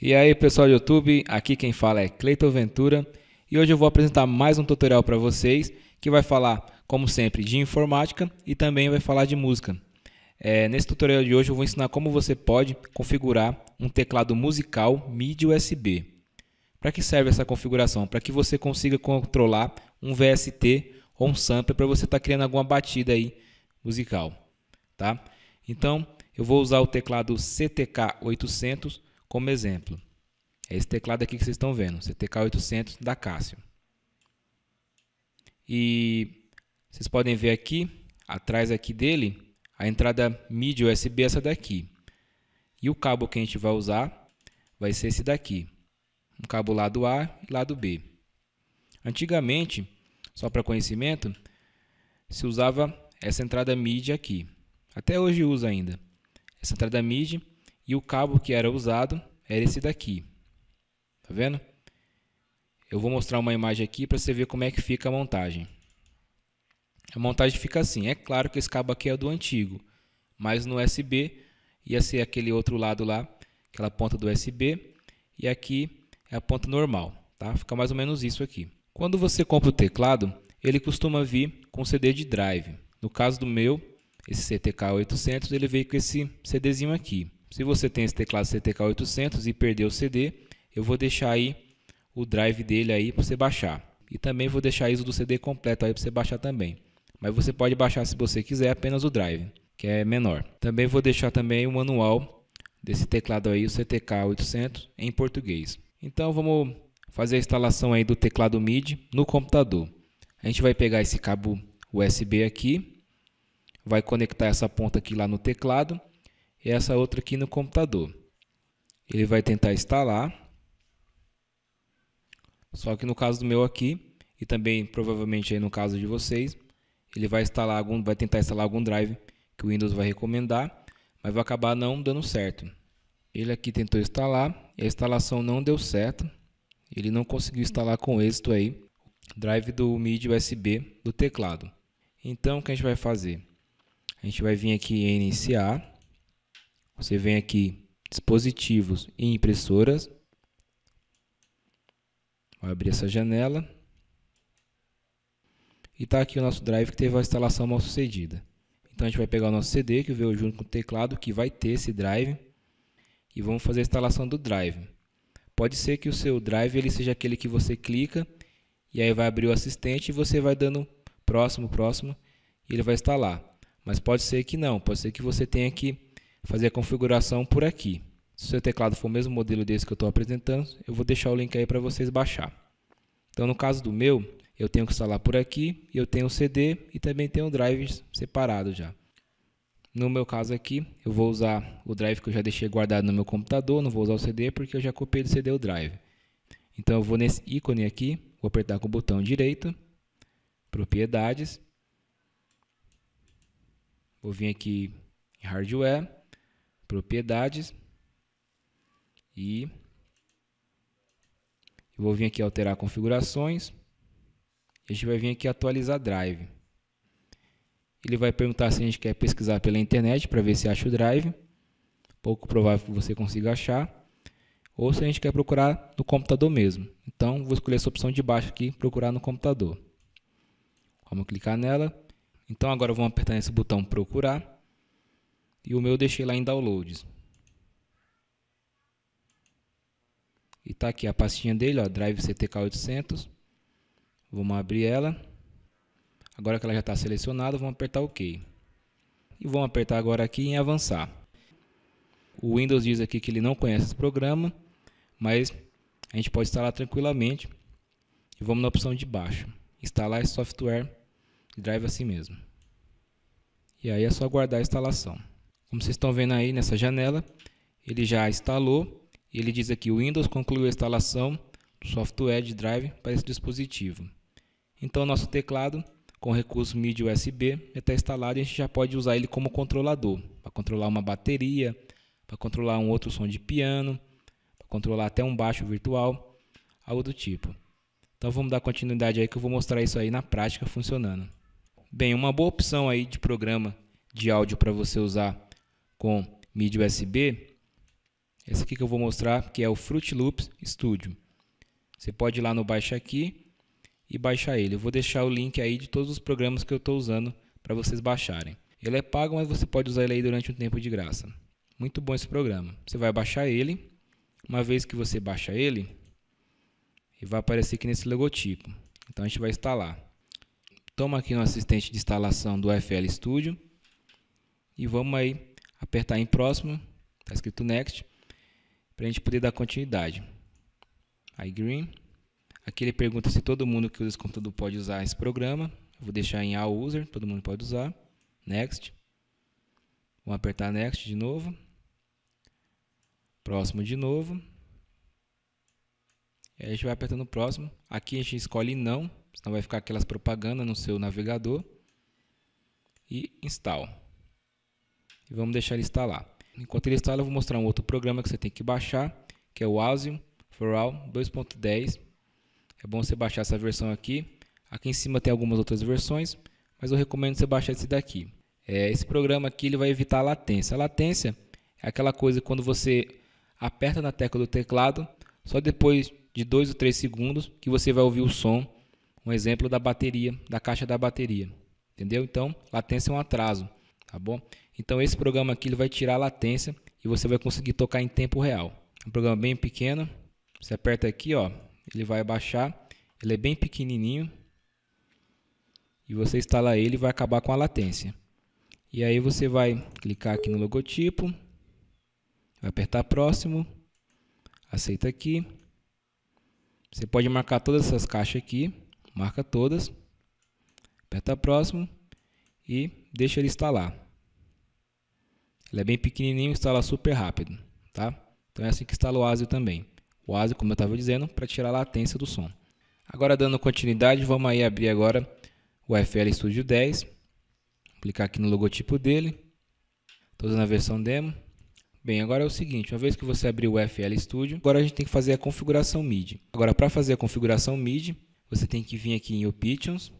E aí pessoal do YouTube, aqui quem fala é Cleiton Ventura e hoje eu vou apresentar mais um tutorial para vocês que vai falar, como sempre, de informática e também vai falar de música. É, nesse tutorial de hoje eu vou ensinar como você pode configurar um teclado musical MIDI USB. Para que serve essa configuração? Para que você consiga controlar um VST ou um sampler para você estar tá criando alguma batida aí musical, tá? Então eu vou usar o teclado CTK 800 como exemplo, é esse teclado aqui que vocês estão vendo, CTK800 da Casio. E vocês podem ver aqui, atrás aqui dele, a entrada MIDI USB é essa daqui. E o cabo que a gente vai usar vai ser esse daqui. Um cabo lado A e lado B. Antigamente, só para conhecimento, se usava essa entrada MIDI aqui. Até hoje usa ainda. Essa entrada MIDI e o cabo que era usado era esse daqui. Tá vendo? Eu vou mostrar uma imagem aqui para você ver como é que fica a montagem. A montagem fica assim. É claro que esse cabo aqui é do antigo, mas no USB ia ser aquele outro lado lá, aquela ponta do USB, e aqui é a ponta normal, tá? Fica mais ou menos isso aqui. Quando você compra o teclado, ele costuma vir com CD de drive. No caso do meu, esse CTK800, ele veio com esse CDzinho aqui. Se você tem esse teclado CTK800 e perdeu o CD, eu vou deixar aí o drive dele aí para você baixar. E também vou deixar isso ISO do CD completo aí para você baixar também. Mas você pode baixar se você quiser apenas o drive, que é menor. Também vou deixar também o manual desse teclado aí, o CTK800, em português. Então vamos fazer a instalação aí do teclado MIDI no computador. A gente vai pegar esse cabo USB aqui, vai conectar essa ponta aqui lá no teclado e essa outra aqui no computador. Ele vai tentar instalar, só que no caso do meu aqui, e também provavelmente no caso de vocês, ele vai instalar algum, vai tentar instalar algum drive que o Windows vai recomendar, mas vai acabar não dando certo. Ele aqui tentou instalar, a instalação não deu certo, ele não conseguiu instalar com êxito aí o drive do MIDI USB do teclado. Então o que a gente vai fazer? A gente vai vir aqui em iniciar você vem aqui, dispositivos e impressoras. Vai abrir essa janela. E está aqui o nosso drive que teve a instalação mal sucedida. Então a gente vai pegar o nosso CD que veio junto com o teclado que vai ter esse drive e vamos fazer a instalação do drive. Pode ser que o seu drive ele seja aquele que você clica e aí vai abrir o assistente e você vai dando próximo, próximo e ele vai instalar. Mas pode ser que não, pode ser que você tenha que fazer a configuração por aqui. Se o seu teclado for o mesmo modelo desse que eu estou apresentando, eu vou deixar o link aí para vocês baixar. Então, no caso do meu, eu tenho que instalar por aqui, eu tenho o CD e também tenho o drive separado já. No meu caso aqui, eu vou usar o drive que eu já deixei guardado no meu computador, não vou usar o CD porque eu já copiei do CD o drive. Então eu vou nesse ícone aqui, vou apertar com o botão direito, propriedades, vou vir aqui em hardware, propriedades e eu vou vir aqui alterar configurações. A gente vai vir aqui atualizar drive. Ele vai perguntar se a gente quer pesquisar pela internet para ver se acha o drive. Pouco provável que você consiga achar. Ou se a gente quer procurar no computador mesmo. Então, vou escolher essa opção de baixo aqui, procurar no computador. Vamos clicar nela. Então, agora vamos apertar nesse botão procurar. E o meu eu deixei lá em downloads. E tá aqui a pastinha dele, ó, Drive CTK 800. Vamos abrir ela. Agora que ela já está selecionada, vamos apertar OK. E vamos apertar agora aqui em avançar. O Windows diz aqui que ele não conhece esse programa, mas a gente pode instalar tranquilamente. E vamos na opção de baixo. Instalar esse software drive assim mesmo. E aí é só aguardar a instalação. Como vocês estão vendo aí nessa janela, ele já instalou. Ele diz aqui o Windows concluiu a instalação do software de drive para esse dispositivo. Então nosso teclado com recurso MIDI USB já está instalado e a gente já pode usar ele como controlador para controlar uma bateria, para controlar um outro som de piano, para controlar até um baixo virtual, algo do tipo. Então vamos dar continuidade aí que eu vou mostrar isso aí na prática funcionando. Bem, uma boa opção aí de programa de áudio para você usar com mídia USB, esse aqui que eu vou mostrar, que é o Fruit Loops Studio. Você pode ir lá no baixa aqui e baixar ele. Eu vou deixar o link aí de todos os programas que eu estou usando para vocês baixarem. Ele é pago, mas você pode usar ele aí durante um tempo de graça. Muito bom esse programa. Você vai baixar ele. Uma vez que você baixa ele, ele vai aparecer aqui nesse logotipo. Então a gente vai instalar. Toma aqui no assistente de instalação do FL Studio e vamos aí apertar em próximo, está escrito next, para a gente poder dar continuidade. I agree. Aqui ele pergunta se todo mundo que usa esse computador pode usar esse programa. Eu vou deixar em all user, todo mundo pode usar. Next. Vamos apertar next de novo. Próximo de novo. E aí a gente vai apertando próximo. Aqui a gente escolhe não, senão vai ficar aquelas propagandas no seu navegador. E install e vamos deixar ele instalar. Enquanto ele instala, eu vou mostrar um outro programa que você tem que baixar, que é o ASIO all 2.10. É bom você baixar essa versão aqui. Aqui em cima tem algumas outras versões, mas eu recomendo você baixar esse daqui. É, esse programa aqui ele vai evitar a latência. A latência é aquela coisa quando você aperta na tecla do teclado, só depois de 2 ou 3 segundos que você vai ouvir o som. Um exemplo da bateria, da caixa da bateria. Entendeu? Então, latência é um atraso tá bom? Então esse programa aqui ele vai tirar a latência e você vai conseguir tocar em tempo real. É um programa bem pequeno. Você aperta aqui, ó, ele vai baixar. Ele é bem pequenininho. E você instala ele e vai acabar com a latência. E aí você vai clicar aqui no logotipo, vai apertar próximo, aceita aqui. Você pode marcar todas essas caixas aqui, marca todas, aperta próximo e deixa ele instalar. Ele é bem pequenininho, instala super rápido, tá? Então é assim que instala o ASIO também. O ASIO, como eu estava dizendo, para tirar a latência do som. Agora dando continuidade, vamos aí abrir agora o FL Studio 10. Clicar aqui no logotipo dele. Estou usando a versão demo. Bem, agora é o seguinte, uma vez que você abriu o FL Studio, agora a gente tem que fazer a configuração MIDI. Agora para fazer a configuração MIDI, você tem que vir aqui em Options,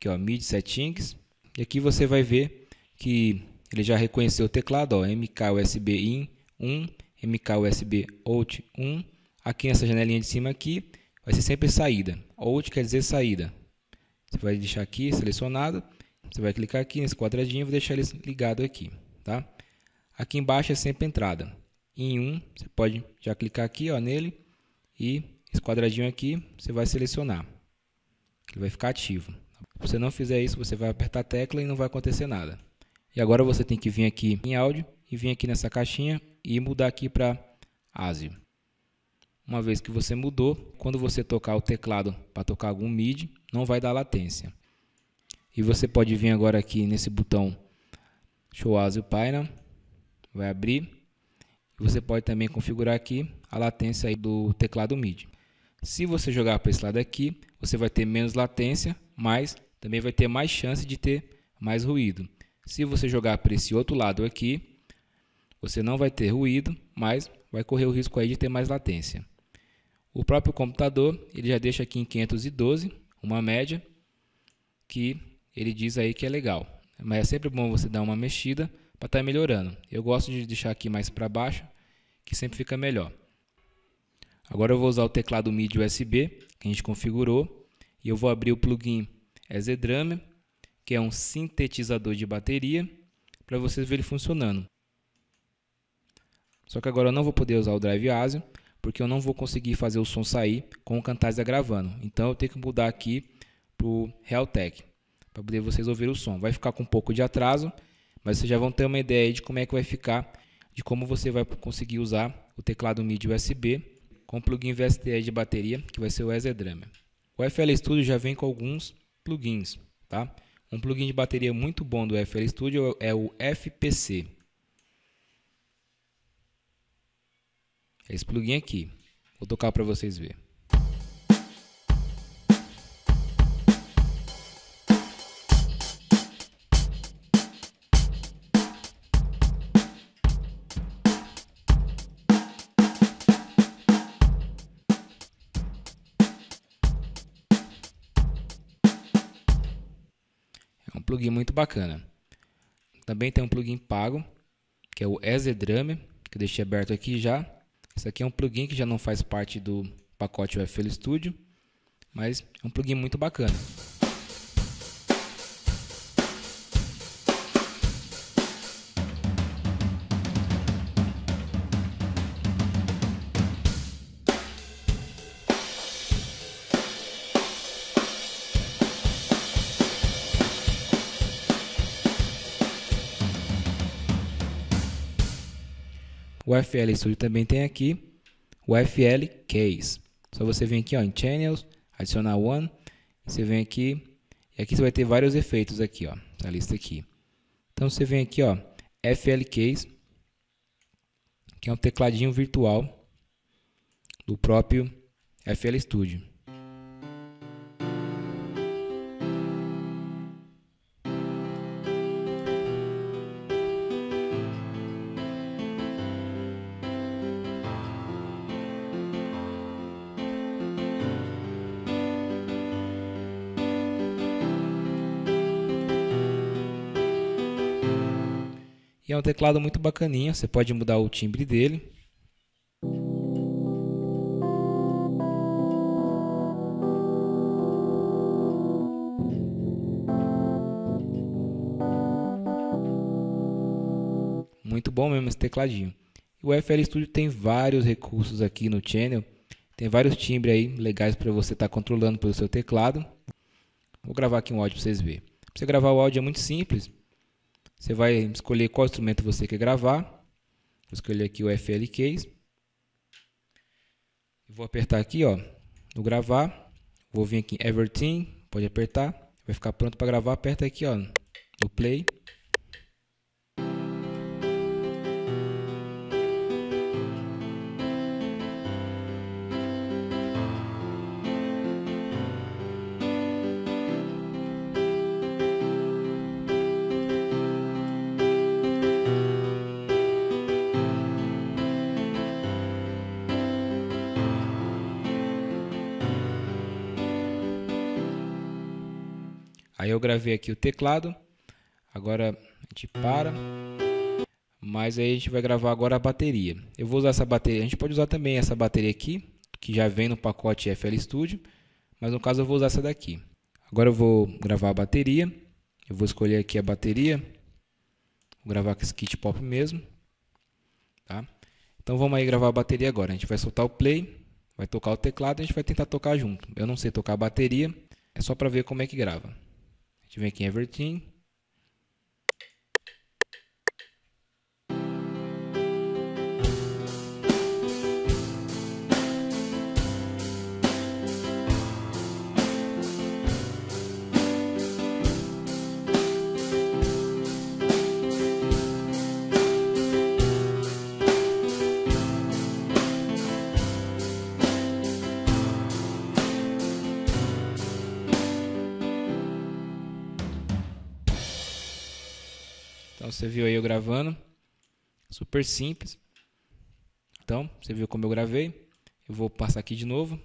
que é o MIDI Settings, e aqui você vai ver que ele já reconheceu o teclado, ó, MKUSB IN 1, MKUSB OUT 1. Aqui nessa janelinha de cima aqui vai ser sempre saída. OUT quer dizer saída. Você vai deixar aqui selecionado, você vai clicar aqui nesse quadradinho e vou deixar ele ligado aqui, tá? Aqui embaixo é sempre entrada. in 1, você pode já clicar aqui, ó, nele e esse quadradinho aqui você vai selecionar. Ele vai ficar ativo. Se você não fizer isso, você vai apertar a tecla e não vai acontecer nada. E agora você tem que vir aqui em áudio e vir aqui nessa caixinha e mudar aqui para ASIO. Uma vez que você mudou, quando você tocar o teclado para tocar algum MIDI, não vai dar latência. E você pode vir agora aqui nesse botão Show ASIO Painel, vai abrir. E você pode também configurar aqui a latência do teclado MIDI. Se você jogar para esse lado aqui, você vai ter menos latência, mas também vai ter mais chance de ter mais ruído. Se você jogar para esse outro lado aqui, você não vai ter ruído, mas vai correr o risco aí de ter mais latência. O próprio computador, ele já deixa aqui em 512, uma média, que ele diz aí que é legal. Mas é sempre bom você dar uma mexida para estar tá melhorando. Eu gosto de deixar aqui mais para baixo, que sempre fica melhor. Agora eu vou usar o teclado MIDI USB que a gente configurou e eu vou abrir o plugin é z que é um sintetizador de bateria, para vocês verem ele funcionando. Só que agora eu não vou poder usar o Drive ASIO, porque eu não vou conseguir fazer o som sair com o Camtasia gravando. Então eu tenho que mudar aqui para o Realtek, para poder vocês ouvirem o som. Vai ficar com um pouco de atraso, mas vocês já vão ter uma ideia de como é que vai ficar, de como você vai conseguir usar o teclado MIDI USB com o plugin VSTE de bateria, que vai ser o EZDrummer. O FL Studio já vem com alguns plugins, tá? Um plugin de bateria muito bom do FL Studio é o FPC. Esse plugin aqui. Vou tocar para vocês verem. plugin muito bacana. Também tem um plugin pago, que é o EasyDrum, que eu deixei aberto aqui já. Esse aqui é um plugin que já não faz parte do pacote UFL Studio, mas é um plugin muito bacana. O FL Studio também tem aqui o FL Case. Só você vem aqui ó, em Channels, adicionar One, você vem aqui e aqui você vai ter vários efeitos aqui, ó, essa lista aqui. Então você vem aqui, ó, FL Case, que é um tecladinho virtual do próprio FL Studio. E é um teclado muito bacaninha, você pode mudar o timbre dele. Muito bom mesmo esse tecladinho. O FL Studio tem vários recursos aqui no channel. Tem vários timbres aí legais para você estar tá controlando pelo seu teclado. Vou gravar aqui um áudio para vocês verem. Para você gravar o áudio é muito simples. Você vai escolher qual instrumento você quer gravar. Vou escolher aqui o FL Keys. Vou apertar aqui, ó, no gravar. Vou vir aqui em Everything, pode apertar. Vai ficar pronto para gravar, aperta aqui, ó, no play. Aí eu gravei aqui o teclado. Agora a gente para. Mas aí a gente vai gravar agora a bateria. Eu vou usar essa bateria. A gente pode usar também essa bateria aqui, que já vem no pacote FL Studio. Mas no caso eu vou usar essa daqui. Agora eu vou gravar a bateria. Eu vou escolher aqui a bateria. Vou gravar com esse kit pop mesmo. Tá? Então vamos aí gravar a bateria agora. A gente vai soltar o play, vai tocar o teclado e a gente vai tentar tocar junto. Eu não sei tocar a bateria, é só para ver como é que grava. Deixa aqui, everything. Então você viu aí eu gravando. Super simples. Então, você viu como eu gravei. Eu vou passar aqui de novo.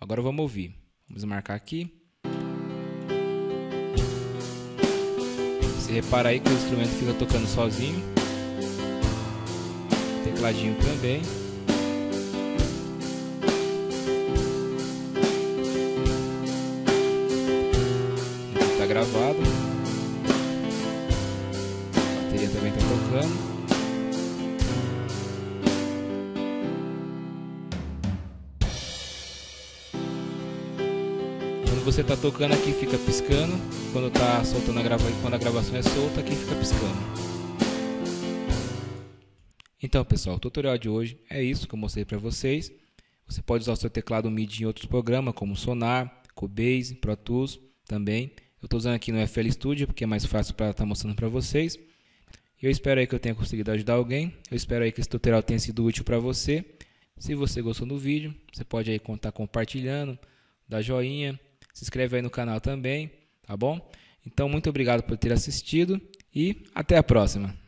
Agora vamos ouvir. Vamos marcar aqui. Você repara aí que o instrumento fica tocando sozinho. O tecladinho também. você tá tocando aqui fica piscando, quando tá soltando a grava... quando a gravação é solta aqui fica piscando. Então, pessoal, o tutorial de hoje é isso que eu mostrei para vocês. Você pode usar o seu teclado MIDI em outros programas, como Sonar, Cubase, Pro Tools também. Eu estou usando aqui no FL Studio, porque é mais fácil para estar tá mostrando para vocês. Eu espero aí que eu tenha conseguido ajudar alguém. Eu espero aí que esse tutorial tenha sido útil para você. Se você gostou do vídeo, você pode aí contar compartilhando, dar joinha, se inscreve aí no canal também, tá bom? Então, muito obrigado por ter assistido e até a próxima.